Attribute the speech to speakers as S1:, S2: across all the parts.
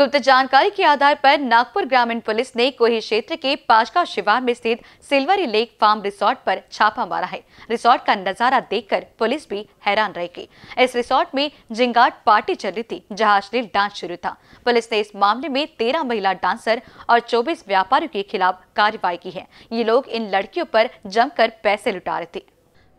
S1: गुप्त जानकारी के आधार पर नागपुर ग्रामीण पुलिस ने कोही क्षेत्र के पाचका शिवार में स्थित सिल्वरी लेक फार्म रिसोर्ट पर छापा मारा है रिसोर्ट का नजारा देखकर पुलिस भी हैरान रह गई इस रिसोर्ट में जिंगाट पार्टी चल रही थी जहां अश्लील डांस शुरू था पुलिस ने इस मामले में तेरह महिला डांसर और चौबीस व्यापारियों के खिलाफ कार्रवाई की है ये लोग इन लड़कियों पर जमकर पैसे लुटा रहे थे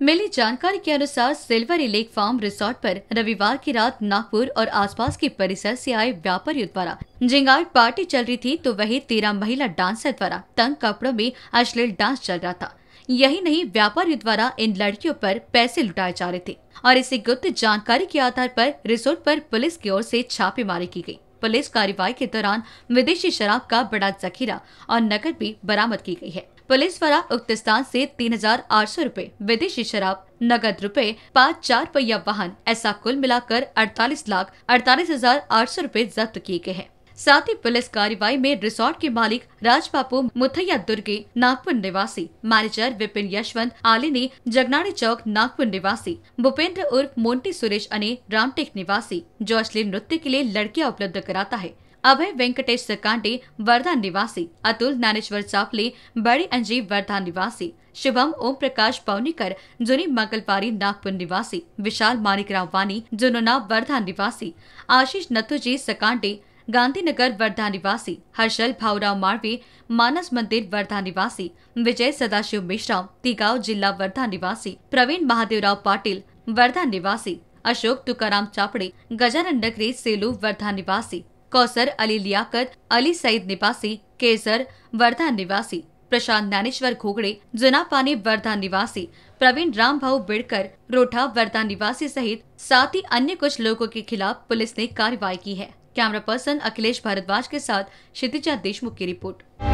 S1: मिली जानकारी के अनुसार सिल्वर लेक फार्म रिसोर्ट पर रविवार की रात नागपुर और आसपास के परिसर से आए व्यापारियों द्वारा जिंगार पार्टी चल रही थी तो वही तेरह महिला डांसर द्वारा तंग कपड़ों में अश्लील डांस चल रहा था यही नहीं व्यापारियों द्वारा इन लड़कियों पर पैसे लुटाए जा रहे थे और इसी गुप्त जानकारी के आधार पर रिसोर्ट पर पुलिस की ओर से छापेमारी की गयी पुलिस कार्रवाई के दौरान विदेशी शराब का बड़ा जखीरा और नकद भी बरामद की गई है पुलिस द्वारा उक्त स्थान से तीन हजार आठ सौ रूपए विदेशी शराब नगद रुपए पाँच चार पहिया वाहन ऐसा कुल मिलाकर अड़तालीस लाख अड़तालीस हजार आठ सौ रूपए जब्त किए गए हैं साथ ही पुलिस कार्रवाई में रिसोर्ट के मालिक राजबापू मुथैया दुर्गे नागपुर निवासी मैनेजर विपिन यशवंत आलिनी जगनाड़ी चौक नागपुर निवासी भूपेंद्र उर्फ मोन्टी सुरेश अने रामटेक निवासी जो अश्लील नृत्य के लिए लड़कियां उपलब्ध कराता है अभय वेंकटेश सकांडे वर्धा निवासी अतुल ज्ञानेश्वर चापले बड़ी अंजीव वर्धा निवासी शुभम ओम प्रकाश पवनीकर जुनी मंगलपारी नागपुर निवासी विशाल मानिक वानी जुनोना वर्धा निवासी आशीष नथुजी सकांडे गांधीनगर वर्धा निवासी हर्षल भाऊराव मार्वे मानस मंदिर वर्धा निवासी विजय सदाशिव मिश्रा तिगाव जिला वर्धा निवासी प्रवीण महादेवराव पाटिल वर्धा निवासी अशोक तुकाराम चापड़े गजानन नगरी सेलू वर्धा निवासी कौसर अली लियाकत अली सईद निवासी केसर वर्धा निवासी प्रशांत ज्ञानेश्वर घोगड़े जुना पानी वर्धा निवासी प्रवीण राम भाऊ बिड़कर रोठा वर्धा निवासी सहित साथ ही अन्य कुछ लोगों के खिलाफ पुलिस ने कार्रवाई की है कैमरा पर्सन अखिलेश भारद्वाज के साथ क्षितिजा देशमुख की रिपोर्ट